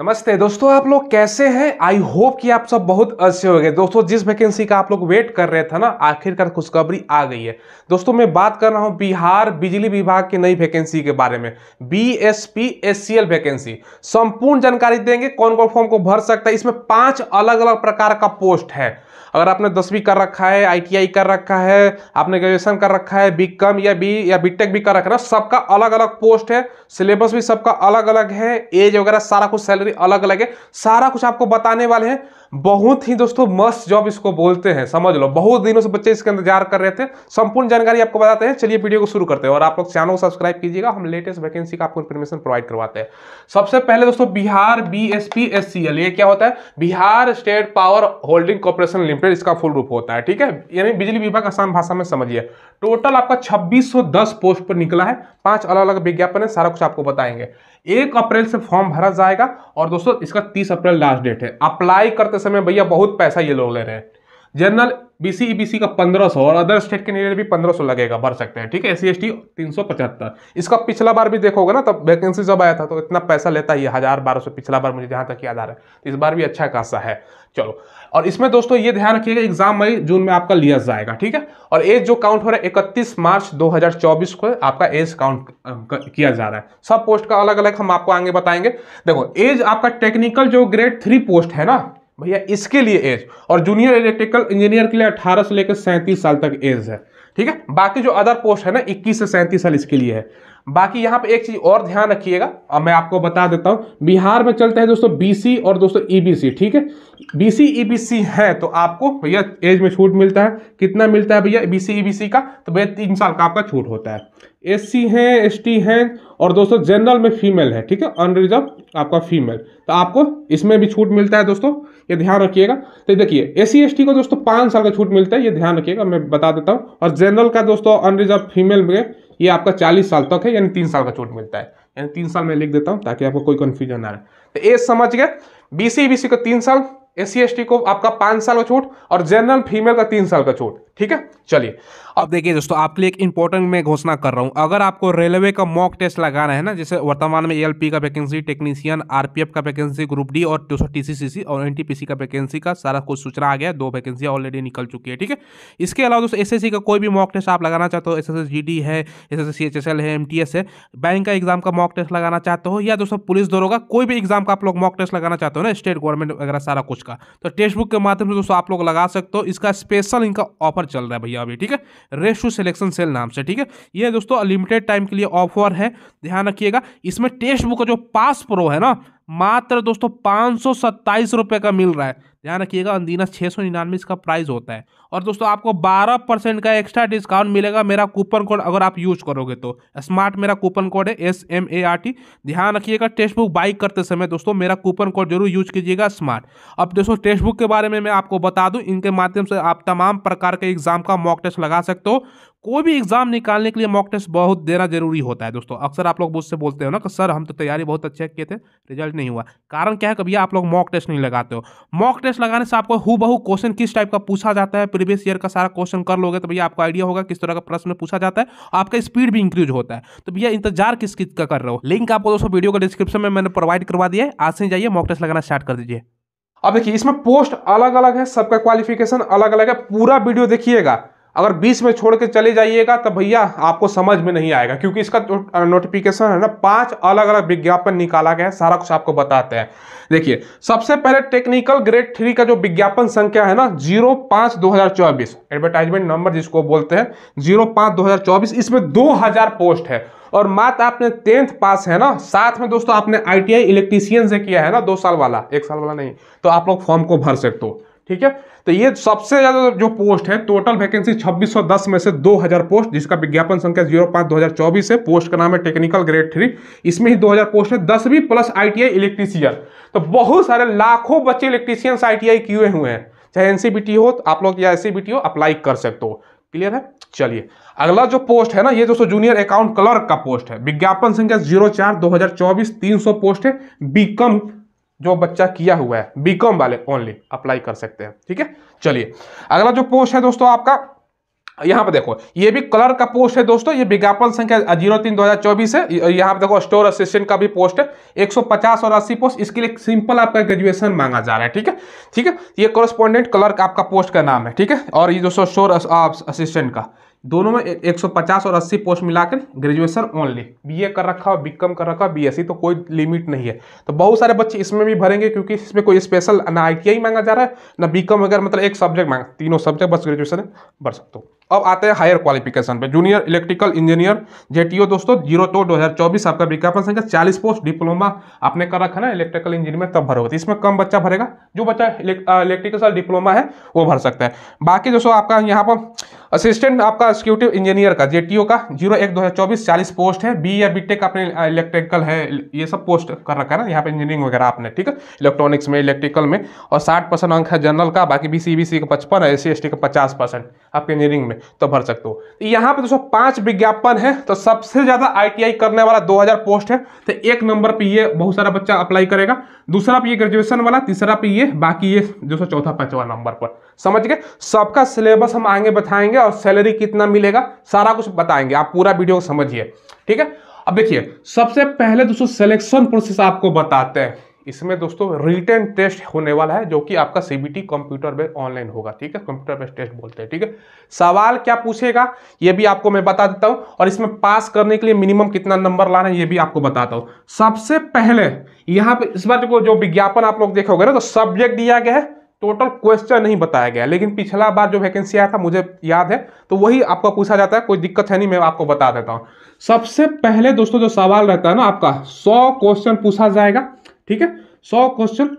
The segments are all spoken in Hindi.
नमस्ते दोस्तों आप लोग कैसे हैं आई होप कि आप सब बहुत अच्छे हो गए दोस्तों जिस वैकेंसी का आप लोग वेट कर रहे थे ना आखिरकार खुशखबरी आ गई है दोस्तों मैं बात कर रहा हूं बिहार बिजली विभाग की नई वैकेंसी के बारे में B S P S C L vacancy संपूर्ण जानकारी देंगे कौन कौन फॉर्म को भर सकता है इसमें पांच अलग अलग प्रकार का पोस्ट है अगर आपने दसवीं कर रखा है आईटीआई कर रखा है आपने ग्रेजुएशन कर रखा है बी कम या बी या बीटेक भी कर रखा है सबका अलग अलग पोस्ट है सिलेबस भी सबका अलग अलग है एज वगैरह सारा कुछ सैलरी अलग अलग है सारा कुछ आपको बताने वाले हैं बहुत ही दोस्तों मस्त जॉब इसको बोलते हैं समझ लो बहुत दिनों से बच्चे इसके इंतजार कर रहे थे संपूर्ण जानकारी आपको बताते हैं चलिए वीडियो को शुरू करते हैं और आप लोग चैनल को सब्सक्राइब कीजिएगा हम लेटेस्ट वैकेंसी का आपको इन्फॉर्मेशन प्रोवाइड करवाते हैं सबसे पहले दोस्तों Bihar B S P S C L ये क्या होता है Bihar state power holding corporation limited इसका फुल रूप होता है ठीक है यानी बिजली विभाग आसान भाषा में समझिए टोटल आपका छब्बीस पोस्ट पर निकला है पांच अलग अलग विज्ञापन है सारा कुछ आपको बताएंगे एक अप्रैल से फॉर्म भरा जाएगा और दोस्तों इसका तीस अप्रैल लास्ट डेट है अप्लाई करते समय भैया बहुत पैसा ये लोग ले रहे हैं जनरल बीसी ईबीसी का 1500 और अदर स्टेट के लिए भी 1500 लगेगा भर सकते हैं ठीक है एस एससी एसटी 375 इसका पिछला बार भी देखोगे ना तब वैकेंसी जब आया था तो इतना पैसा लेता ही हजार बारह सौ पिछला बार मुझे जहाँ तक याद आ रहा है तो इस बार भी अच्छा खासा है चलो और इसमें दोस्तों ये ध्यान रखिएगा एग्जाम मई जून में आपका लिया जाएगा ठीक है और एज जो काउंट हो रहा है इकतीस मार्च दो को आपका एज काउंट किया जा रहा है सब पोस्ट का अलग अलग हम आपको आगे बताएंगे देखो एज आपका टेक्निकल जो ग्रेड थ्री पोस्ट है ना भैया इसके लिए एज और जूनियर इलेक्ट्रिकल इंजीनियर के लिए 18 से लेकर सैंतीस साल तक एज है ठीक है बाकी जो अदर पोस्ट है ना 21 से सैंतीस साल इसके लिए है बाकी यहाँ पे एक चीज और ध्यान रखिएगा अब मैं आपको बता देता हूँ बिहार में चलते हैं दोस्तों बीसी और दोस्तों ईबीसी e ठीक है बीसी ईबीसी e है तो आपको भैया एज में छूट मिलता है कितना मिलता है भैया बीसी ईबीसी e का तो भैया तीन साल का आपका छूट होता है एस सी हैं एस टी हैं और दोस्तों जनरल में फीमेल है ठीक है अनरिजर्व आपका फीमेल तो आपको इसमें भी छूट मिलता है दोस्तों ये ध्यान रखिएगा तो देखिए ए सी एस टी को दोस्तों पाँच साल का छूट मिलता है ये ध्यान रखिएगा मैं बता देता हूँ और जनरल का दोस्तों अनरिजर्व फीमेल में ये आपका चालीस साल तक है यानी तीन साल का छूट मिलता है यानी तीन साल में लिख देता हूँ ताकि आपको कोई कन्फ्यूजन ना रहे तो एज समझ गए बी सी को तीन साल एस सी को आपका पाँच साल का छूट और जनरल फीमेल का तीन साल का छूट ठीक है चलिए अब देखिए दोस्तों आपके लिए एक इंपॉर्टेंट मैं घोषणा कर रहा हूँ अगर आपको रेलवे का मॉक टेस्ट लगाना है ना जैसे वर्तमान में एएलपी का वैकेंसी टेक्नीशियन आरपीएफ का वैकेंसी ग्रुप डी और टीसीसीसी और एनटीपीसी का वैकेंसी का सारा कुछ सूचना आ गया दो वैकेंसी ऑलरेडी निकल चुकी है ठीक है इसके अलावा दोस्तों एस का कोई भी मॉक टेस्ट आप लगाना चाहते हो एस एस है एस एसएससी है एम है बैंक का एग्जाम का मॉक टेस्ट लगाना चाहते हो या दोस्तों पुलिस दौरों का कोई भी एग्जाम का आप लोग मॉक टेस्ट लगाना चाहते हो ना स्टेट गवर्नमेंट वगैरह सारा कुछ का तो टेक्स्ट बुक के माध्यम से दोस्तों आप लोग लगा सकते हो इसका स्पेशल इनका ऑफर ऑफर चल रहा है भैया अभी ठीक है रेस टू सिलेक्शन सेल नाम से ठीक है ये दोस्तों लिमिटेड टाइम के लिए ऑफर है ध्यान रखिएगा इसमें टेक्स्ट बुक का जो पास प्रो है ना मात्र दोस्तों पाँच सौ सत्ताईस रुपये का मिल रहा है ध्यान रखिएगा अंदीना छः सौ निन्यानवे इसका प्राइस होता है और दोस्तों आपको बारह परसेंट का एक्स्ट्रा डिस्काउंट मिलेगा मेरा कूपन कोड अगर आप यूज करोगे तो स्मार्ट मेरा कूपन कोड है S M A R T ध्यान रखिएगा टेक्स्ट बुक बाई करते समय दोस्तों मेरा कूपन कोड जरूर यूज कीजिएगा स्मार्ट अब दोस्तों टेक्स्ट बुक के बारे में मैं आपको बता दूँ इनके माध्यम से आप तमाम प्रकार के एग्जाम का मॉक टेस्ट लगा सकते हो कोई भी एग्जाम निकालने के लिए मॉक टेस्ट बहुत देना जरूरी होता है दोस्तों अक्सर आप लोग मुझसे बोलते हो ना कि सर हम तो तैयारी बहुत अच्छे किए थे रिजल्ट नहीं हुआ कारण क्या है कभी आप लोग मॉक टेस्ट नहीं लगाते हो मॉक टेस्ट लगाने से आपको हु बहू क्वेश्चन किस टाइप का पूछा जाता है प्रीवियस ईयर का सारा क्वेश्चन कर लोगे तो भैया आपको आइडिया होगा किस तरह का प्रश्न पूछा जाता है आपका स्पीड भी इंक्रीज होता है तो भैया इंतजार किस किस का कर रहे हो लिंक आपको दोस्तों वीडियो का डिस्क्रिप्शन में मैंने प्रोवाइड करवा दिया है आज से जाइए मॉक टेस्ट लगाना स्टार्ट कर दीजिए अब देखिए इसमें पोस्ट अलग अलग है सबका क्वालिफिकेशन अलग अलग है पूरा वीडियो देखिएगा अगर बीस में छोड़ के चले जाइएगा तो भैया आपको समझ में नहीं आएगा क्योंकि इसका जो नोटिफिकेशन है ना पांच अलग अलग विज्ञापन निकाला गया है सारा कुछ आपको बताते हैं देखिए सबसे पहले टेक्निकल ग्रेड थ्री का जो विज्ञापन संख्या है ना जीरो पाँच दो हजार चौबीस एडवर्टाइजमेंट नंबर जिसको बोलते हैं जीरो पाँच दो हजार चौबीस इसमें दो हजार पोस्ट है और मात्र आपने टेंथ पास है ना साथ में दोस्तों आपने आईटीआई इलेक्ट्रीशियन से किया है ना दो साल वाला एक साल वाला नहीं तो आप लोग फॉर्म को भर सकते हो ठीक है तो ये सबसे ज़्यादा जो पोस्ट है टोटल वैकेंसी 2610 में से 2000 पोस्ट जिसका विज्ञापन संख्या जीरो पांच दो है पोस्ट का नाम है टेक्निकल ग्रेड थ्री इसमें ही 2000 पोस्ट है भी प्लस आईटीआई इलेक्ट्रीशियन तो बहुत सारे लाखों बच्चे इलेक्ट्रीशियंस आईटीआई किए हुए हैं चाहे एनसीबीटी हो तो आप लोग या एससीबीटी हो अप्लाई कर सकते हो क्लियर है चलिए अगला जो पोस्ट है ना ये दोस्तों जूनियर अकाउंट क्लर्क का पोस्ट है विज्ञापन संख्या जीरो चार दो हजार चौबीस तीन सौ पोस्ट है बीकम जो बच्चा किया हुआ है बीकॉम वाले ओनली अप्लाई कर सकते हैं ठीक है चलिए अगला जो पोस्ट है दोस्तों आपका यहाँ पे देखो ये भी कलर का पोस्ट है दोस्तों ये विज्ञापन संख्या जीरो तीन दो हजार चौबीस है यहाँ पे देखो स्टोर असिस्टेंट का भी पोस्ट है 150 और 80 पोस्ट इसके लिए सिंपल आपका ग्रेजुएशन मांगा जा रहा है ठीक है ठीक है ये कॉरेस्पॉन्डेंट कलर का आपका पोस्ट का नाम है ठीक है और ये दोस्तों स्टोर असिस्टेंट uh, का दोनों में 150 और 80 पोस्ट मिलाकर ग्रेजुएशन ओनली बीए कर रखा हो बीकॉम कर रखा हो बीएससी e तो कोई लिमिट नहीं है तो बहुत सारे बच्चे इसमें भी भरेंगे क्योंकि इसमें कोई स्पेशल ना आई मांगा जा रहा है ना बीकॉम वगैरह मतलब एक सब्जेक्ट मांगा तीनों सब्जेक्ट बस ग्रेजुएशन भर सकते हो अब आते हैं हायर क्वालिफिकेशन पे जूनियर इलेक्ट्रिकल इंजीनियर जेटीओ दोस्तों जीरो तो दो हज़ार चौबीस आपका विज्ञापन संख्या चालीस पोस्ट डिप्लोमा आपने कर रखा ना इलेक्ट्रिकल इंजीनियर में तब भर होती तो है इसमें कम बच्चा भरेगा जो बच्चा इलेक्ट्रिकल डिप्लोमा है वो भर सकता है बाकी दोस्तों आपका यहाँ पर असिस्टेंट आपका एक्सिक्यूटिव इंजीनियर का जेटीओ का जीरो एक दो हज़ार चौबीस चालीस पोस्ट है बी या बीटेक आपने इलेक्ट्रिकल है ये सब पोस्ट कर रखा है ना यहाँ पे इंजीनियरिंग वगैरह आपने ठीक है इलेक्ट्रॉनिक्स में इलेक्ट्रिकल में और साठ परसेंट अंक है जनरल का बाकी बी सी बी सी का पचपन है एस सी एस टी का पचास परसेंट आपके इंजीनियरिंग में में तो भर सकते हो तो यहाँ पे दोस्तों पांच विज्ञापन है तो सबसे ज्यादा आईटीआई करने वाला 2000 पोस्ट है तो एक नंबर पे ये बहुत सारा बच्चा अप्लाई करेगा दूसरा पे ये ग्रेजुएशन वाला तीसरा पे ये बाकी ये दोस्तों चौथा पांचवा नंबर पर समझ गए सबका सिलेबस हम आगे बताएंगे और सैलरी कितना मिलेगा सारा कुछ बताएंगे आप पूरा वीडियो समझिए ठीक है अब देखिए सबसे पहले दोस्तों सिलेक्शन प्रोसेस आपको बताते हैं इसमें दोस्तों रिटर्न टेस्ट होने वाला है जो कि आपका सीबीटी कंप्यूटर बेस्ड ऑनलाइन होगा ठीक है कंप्यूटर बेस्ड टेस्ट बोलते हैं ठीक है सवाल क्या पूछेगा ये भी आपको मैं बता देता हूं और इसमें पास करने के लिए मिनिमम कितना नंबर लाना है ये भी आपको बताता हूं सबसे पहले यहां पे इस बार जो, जो विज्ञापन आप लोग देखोगे ना तो सब्जेक्ट दिया गया है टोटल क्वेश्चन नहीं बताया गया लेकिन पिछला बार जो वैकेंसी आया था मुझे याद है तो वही आपका पूछा जाता है कोई दिक्कत है नहीं मैं आपको बता देता हूँ सबसे पहले दोस्तों जो सवाल रहता है ना आपका सौ क्वेश्चन पूछा जाएगा ठीक है सौ क्वेश्चन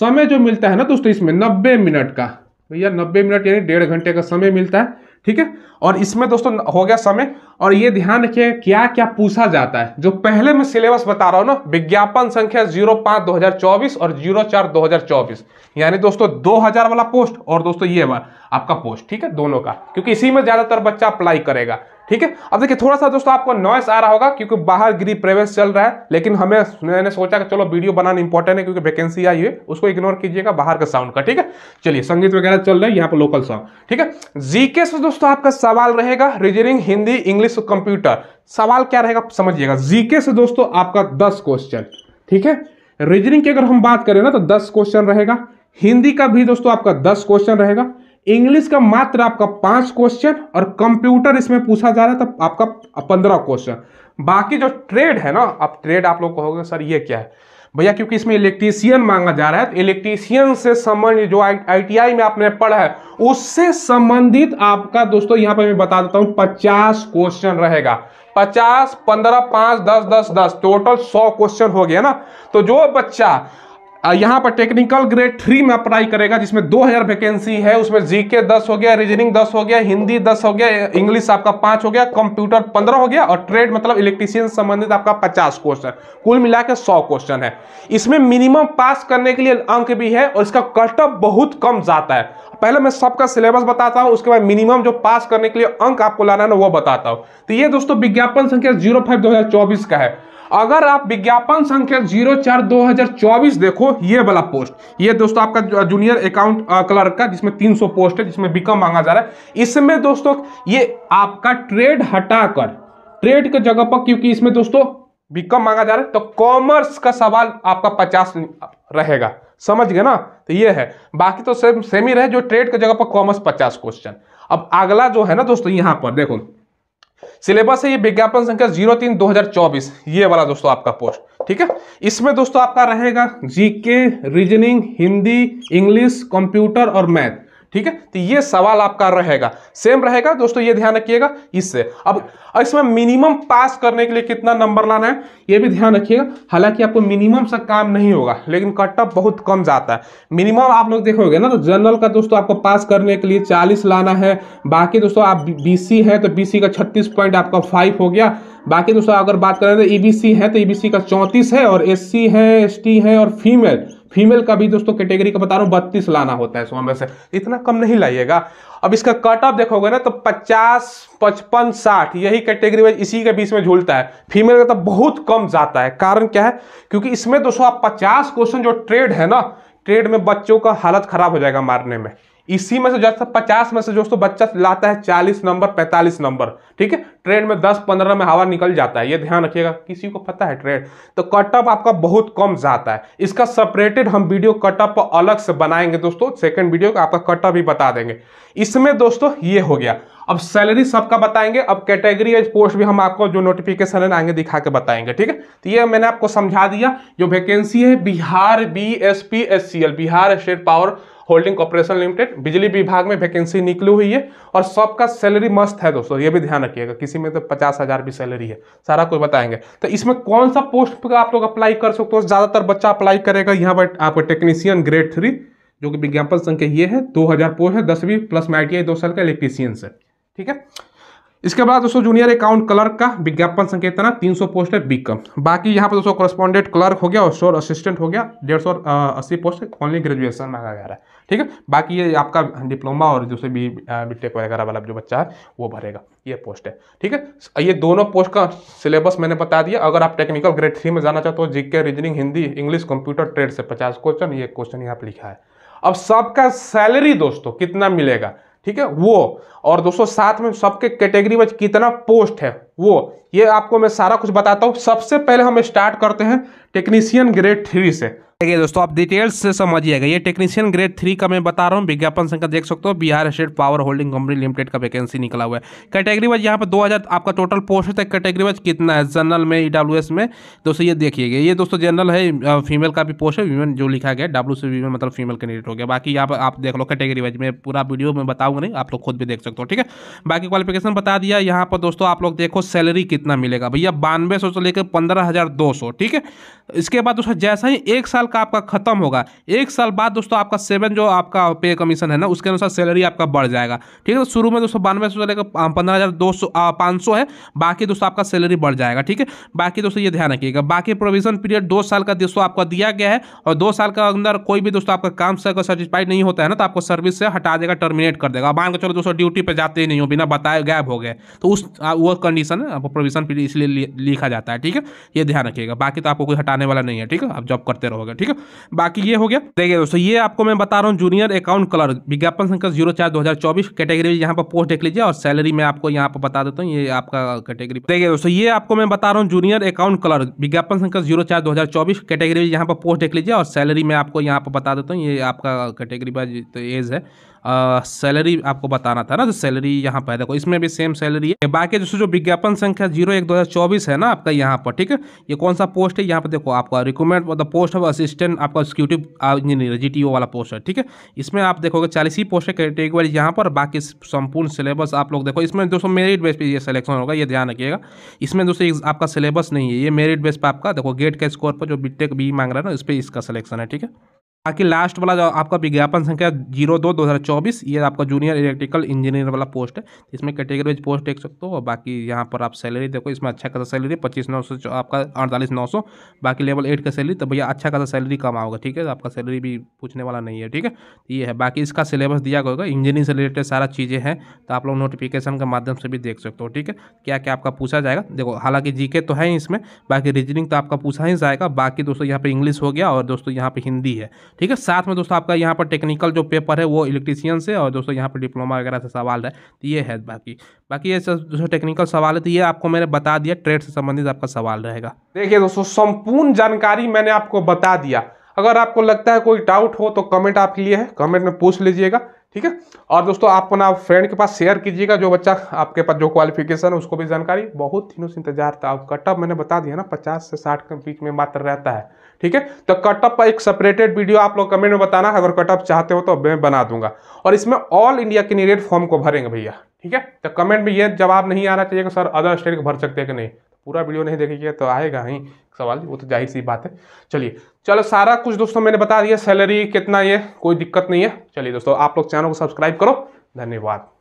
समय जो मिलता है ना दोस्तों इसमें नब्बे मिनट का भैया नब्बे मिनट यानी डेढ़ घंटे का समय मिलता है ठीक है और इसमें दोस्तों हो गया समय और ये ध्यान रखिए क्या क्या पूछा जाता है जो पहले मैं सिलेबस बता रहा हूँ ना विज्ञापन संख्या जीरो पाँच दो हजार चौबीस और जीरो चार दो हजार चौबीस यानी दोस्तों दो हजार वाला पोस्ट और दोस्तों ये वाला आपका पोस्ट ठीक है दोनों का क्योंकि इसी में ज़्यादातर बच्चा अप्लाई करेगा ठीक है अब देखिए थोड़ा सा दोस्तों आपको नॉइस आ रहा होगा क्योंकि बाहर गृह प्रवेश चल रहा है लेकिन हमें मैंने सोचा कि चलो वीडियो बनाना इंपॉर्टेंट है क्योंकि वैकेंसी आई है उसको इग्नोर कीजिएगा बाहर का साउंड का ठीक है चलिए संगीत वगैरह चल रहा है यहाँ पर लोकल साउंड ठीक है जीके से दोस्तों आपका सवाल रहेगा रीजनिंग हिंदी इंग्लिश कंप्यूटर सवाल क्या रहेगा समझिएगा जीके से दोस्तों आपका दस क्वेश्चन ठीक है रीजनिंग की अगर हम बात करें ना तो दस क्वेश्चन रहेगा हिंदी का भी दोस्तों आपका दस क्वेश्चन रहेगा इंग्लिश का मात्र आपका पांच क्वेश्चन और कंप्यूटर इसमें पूछा जा रहा है तो आपका पंद्रह क्वेश्चन बाकी जो ट्रेड है ना अब ट्रेड आप लोग कहोगे सर ये क्या है भैया क्योंकि इसमें इलेक्ट्रीशियन मांगा जा रहा है तो इलेक्ट्रीशियन से संबंधित जो आईटीआई में आपने पढ़ा है उससे संबंधित आपका दोस्तों यहाँ पर मैं बता देता हूँ पचास क्वेश्चन रहेगा पचास पंद्रह पांच दस दस दस टोटल सौ क्वेश्चन हो गया ना तो जो बच्चा यहाँ पर टेक्निकल ग्रेड थ्री में अप्लाई करेगा जिसमें 2000 वैकेंसी है उसमें जीके 10 हो गया रीजनिंग 10 हो गया हिंदी 10 हो गया इंग्लिश आपका 5 हो गया कंप्यूटर 15 हो गया और ट्रेड मतलब इलेक्ट्रीशियन संबंधित आपका 50 क्वेश्चन कुल मिला के सौ क्वेश्चन है इसमें मिनिमम पास करने के लिए अंक भी है और इसका कट ऑफ बहुत कम जाता है पहले मैं सबका सिलेबस बताता हूँ उसके बाद मिनिमम जो पास करने के लिए अंक आपको लाना है ना वो बताता हूँ तो ये दोस्तों विज्ञापन संख्या जीरो फाइव दो हजार चौबीस का है अगर आप विज्ञापन संख्या जीरो चार दो हजार चौबीस देखो ये वाला पोस्ट ये दोस्तों आपका जूनियर अकाउंट क्लर्क का जिसमें तीन सौ पोस्ट है जिसमें बीकॉम मांगा जा रहा है इसमें दोस्तों ये आपका ट्रेड हटाकर ट्रेड के जगह पर क्योंकि इसमें दोस्तों बीकॉम मांगा जा रहा है तो कॉमर्स का सवाल आपका पचास रहेगा समझ गए ना तो ये है बाकी तो सेम सेम ही रहे जो ट्रेड के जगह पर कॉमर्स पचास क्वेश्चन अब अगला जो है ना दोस्तों यहां पर देखो सिलेबस है ये विज्ञापन संख्या जीरो तीन दो हजार चौबीस ये वाला दोस्तों आपका पोस्ट ठीक है इसमें दोस्तों आपका रहेगा GK reasoning Hindi English computer और मैथ ठीक है तो ये सवाल आपका रहेगा सेम रहेगा दोस्तों ये ध्यान रखिएगा इससे अब इसमें मिनिमम पास करने के लिए कितना नंबर लाना है ये भी ध्यान रखिएगा हालांकि आपको मिनिमम से काम नहीं होगा लेकिन कट ऑफ बहुत कम जाता है मिनिमम आप लोग देखोगे ना तो जनरल का दोस्तों आपको पास करने के लिए चालीस लाना है बाकी दोस्तों आप बी है तो बी का छत्तीस पॉइंट आपका फाइव हो गया बाकी दोस्तों अगर बात करें तो ई e है तो ई e का चौंतीस है और एस है एस है और फीमेल फीमेल का भी दोस्तों कैटेगरी का बता रहा हूँ बत्तीस लाना होता है इसमें से इतना कम नहीं लाइएगा अब इसका कट ऑफ देखोगे ना तो पचास पचपन साठ यही कैटेगरी वाइज इसी के बीच में झूलता है फीमेल का तो बहुत कम जाता है कारण क्या है क्योंकि इसमें दोस्तों आप पचास क्वेश्चन जो ट्रेड है ना ट्रेड में बच्चों का हालत खराब हो जाएगा मारने में इसी में से जैसे पचास में से दोस्तों बच्चा लाता है चालीस नंबर पैंतालीस नंबर ठीक है ट्रेड में दस पंद्रह में हवा निकल जाता है ये ध्यान रखिएगा किसी को पता है ट्रेड तो कटअप आपका बहुत कम जाता है इसका सेपरेटेड हम वीडियो कटअप अलग से बनाएंगे दोस्तों सेकंड वीडियो का आपका कटअप भी बता देंगे इसमें दोस्तों ये हो गया अब सैलरी सबका बताएंगे अब कैटेगरी एज पोस्ट भी हम आपको जो नोटिफिकेशन है आगे दिखा के बताएंगे ठीक है तो ये मैंने आपको समझा दिया जो वैकेंसी है Bihar B S P S C L Bihar state power holding corporation limited बिजली विभाग में वैकेंसी निकली हुई है और सबका सैलरी मस्त है दोस्तों ये भी ध्यान रखिएगा किसी में तो पचास हज़ार भी सैलरी है सारा कुछ बताएंगे तो इसमें कौन सा पोस्ट पर आप लोग अप्लाई कर सकते हो ज़्यादातर बच्चा अप्लाई करेगा यहाँ पर आपको टेक्नीशियन ग्रेड थ्री जो कि विज्ञापन संख्या ये है दो हज़ार पोस्ट है दसवीं प्लस में आई दो साल का इलेक्ट्रीशियन से ठीक है इसके बाद दोस्तों जूनियर अकाउंट क्लर्क का विज्ञापन संकेतना 300 पोस्ट है बी कम बाकी यहाँ पर दोस्तों कॉरेस्पॉन्डेंट क्लर्क हो गया और स्टोर असिस्टेंट हो गया डेढ़ सौ अस्सी पोस्ट ओनली ग्रेजुएशन मांगा जा रहा है ठीक है बाकी ये आपका डिप्लोमा और जैसे बी बीटेक वगैरह वाला जो बच्चा है वो भरेगा ये पोस्ट है ठीक है ये दोनों पोस्ट का सिलेबस मैंने बता दिया अगर आप टेक्निकल ग्रेड थ्री में जाना चाहते हो GK reasoning Hindi English computer trade से पचास क्वेश्चन ये क्वेश्चन यहाँ पर लिखा है अब सबका सैलरी दोस्तों कितना मिलेगा ठीक है वो और दोस्तों साथ में सबके कैटेगरी में कितना पोस्ट है वो ये आपको मैं सारा कुछ बताता हूँ सबसे पहले हम स्टार्ट करते हैं टेक्नीशियन ग्रेड थ्री से देखिए दोस्तों आप डिटेल्स से समझिएगा ये टेक्नीशियन ग्रेड थ्री का मैं बता रहा हूँ विज्ञापन संख्या देख सकते हो Bihar state power holding company limited का वैकेंसी निकला हुआ है कैटेगरी वाइज यहाँ पर 2000 आपका टोटल पोस्ट है कैटेगरी वाइज कितना है जनरल में ई e में दोस्तों ये देखिएगा ये दोस्तों जनरल है फीमेल का भी पोस्ट है वीमेन जो लिखा गया डब्ल्यू सी वीमेन मतलब फीमेल कैंडिडेट हो गया बाकी यहाँ पर आप देख लो कैटेगरी वाइज मैं पूरा वीडियो में बताऊंगा नहीं आप लोग खुद भी देख सकते हो ठीक है बाकी क्वालिफिकेशन बता दिया यहाँ पर दोस्तों आप लोग देखो सैलरी कितना मिलेगा भैया बानवे सौ से लेकर पंद्रह हज़ार दो सौ ठीक है इसके बाद दोस्तों जैसा ही एक साल का आपका खत्म होगा एक साल बाद दोस्तों आपका सेवन जो आपका पे कमीशन है ना उसके अनुसार सैलरी आपका बढ़ जाएगा ठीक है तो शुरू में दोस्तों बानवे सौ से लेकर पंद्रह हज़ार दो सौ है बाकी दोस्तों आपका सैलरी बढ़ जाएगा ठीक है बाकी दोस्तों ये ध्यान रखिएगा बाकी प्रोविजन पीरियड दो साल का दोस्तों आपका दिया गया है और दो साल का अंदर कोई भी दोस्तों आपका काम से सर्टिफाइड नहीं होता है ना तो आपको सर्विस से हटा देगा टर्मिनेट कर देगा मान के चलो दोस्तों ड्यूटी पर जाते ही नहीं हो बिना बताए गायब हो गए तो उस वो कंडीशन प्रोविजन आपको प्रोविजन पे इसलिए लिखा जाता है ठीक है ये ध्यान रखिएगा बाकी तो आपको कोई हटाने वाला नहीं है ठीक है आप जॉब करते रहोगे ठीक है बाकी ये हो गया देखिए दोस्तों ये आपको मैं बता रहा हूँ जूनियर अकाउंट कलर विज्ञापन संख्या जीरो चार कैटेगरी यहाँ पर पोस्ट देख लीजिए और सैलरी मैं आपको यहाँ पर बता देता हूँ ये आपका कैटेगरी देखिए दोस्तों ये आपको मैं बता रहा हूँ जूनियर अकाउंट कलर विज्ञापन संख्या जीरो चार कैटेगरी यहाँ पर पोस्ट देख लीजिए और सैलरी मैं आपको यहाँ पर बता देता हूँ ये आपका कैटेगरी वाइज एज है सैलरी आपको बताना था ना तो सैलरी यहाँ पर देखो इसमें भी सेम सैलरी है बाकी दोस्तों जो विज्ञापन संख्या जीरो एक दो हज़ार चौबीस है ना आपका यहाँ पर ठीक है ये कौन सा पोस्ट है यहाँ पर देखो आपका recruitment the post of assistant आपका एक्सिक्यूटिव इंजीनियर जी वाला पोस्ट है ठीक है इसमें आप देखोगे चालीस ही पोस्ट है कैटेगरी यहाँ पर बाकी संपूर्ण सिलेबस आप लोग देखो इसमें दोस्तों मेरिट बेस पर यह सिलेक्शन होगा ये ध्यान रखिएगा इसमें दोस्तों आपका सिलेबस नहीं है ये मेरिट बेस पर आपका देखो गेट के स्कोर पर जो टेक बी e मांग रहा है ना इस पर इसका सिलेक्शन है ठीक है बाकी लास्ट वाला जो आपका विज्ञापन संख्या जीरो दो दो हज़ार चौबीस ये आपका जूनियर इलेक्ट्रिकल इंजीनियर वाला पोस्ट है इसमें कैटेगरी वाइज पोस्ट देख सकते हो और बाकी यहाँ पर आप सैलरी देखो इसमें अच्छा खासा सैलरी पच्चीस नौ सौ आपका अड़तालीस नौ सौ बाकी लेवल एट का सैलरी तो भैया अच्छा खासा सैलरी कम आओगे ठीक है तो आपका सैलरी भी पूछने वाला नहीं है ठीक है तो ये है बाकी इसका सिलेबस दिया होगा इंजीनियरिंग से रिलेटेड सारा चीज़ें हैं तो आप लोग नोटिफिकेशन के माध्यम से भी देख सकते हो ठीक है क्या क्या आपका पूछा जाएगा देखो हालांकि जी तो है ही इसमें बाकी रीजनिंग तो आपका पूछा ही जाएगा बाकी दोस्तों यहाँ पर इंग्लिश हो गया और दोस्तों यहाँ पर हिंदी है ठीक है साथ में दोस्तों आपका यहाँ पर टेक्निकल जो पेपर है वो इलेक्ट्रीशियन से और दोस्तों यहाँ पर डिप्लोमा वगैरह से सवाल है तो ये है बाकी बाकी ये दोस्तों टेक्निकल सवाल है तो ये आपको मैंने बता दिया ट्रेड से संबंधित आपका सवाल रहेगा देखिए दोस्तों संपूर्ण जानकारी मैंने आपको बता दिया अगर आपको लगता है कोई डाउट हो तो कमेंट आपके लिए है कमेंट में पूछ लीजिएगा ठीक है और दोस्तों आप अपना फ्रेंड के पास शेयर कीजिएगा जो बच्चा आपके पास जो क्वालिफिकेशन है उसको भी जानकारी बहुत दिनों से इंतजार था अब कटअप मैंने बता दिया ना पचास से साठ के बीच में मात्र रहता है ठीक है तो कटअप का एक सेपरेटेड वीडियो आप लोग कमेंट में बताना अगर कटअप चाहते हो तो मैं बना दूंगा और इसमें ऑल इंडिया कैंडिडेट फॉर्म को भरेंगे भैया ठीक है तो कमेंट में ये जवाब नहीं आना चाहिए कि सर अदर स्टेट को भर सकते हैं कि नहीं पूरा वीडियो नहीं देखेगा तो आएगा ही सवाल वो तो जाहिर सी बात है चलिए चलो सारा कुछ दोस्तों मैंने बता दिया सैलरी कितना ये कोई दिक्कत नहीं है चलिए दोस्तों आप लोग चैनल को सब्सक्राइब करो धन्यवाद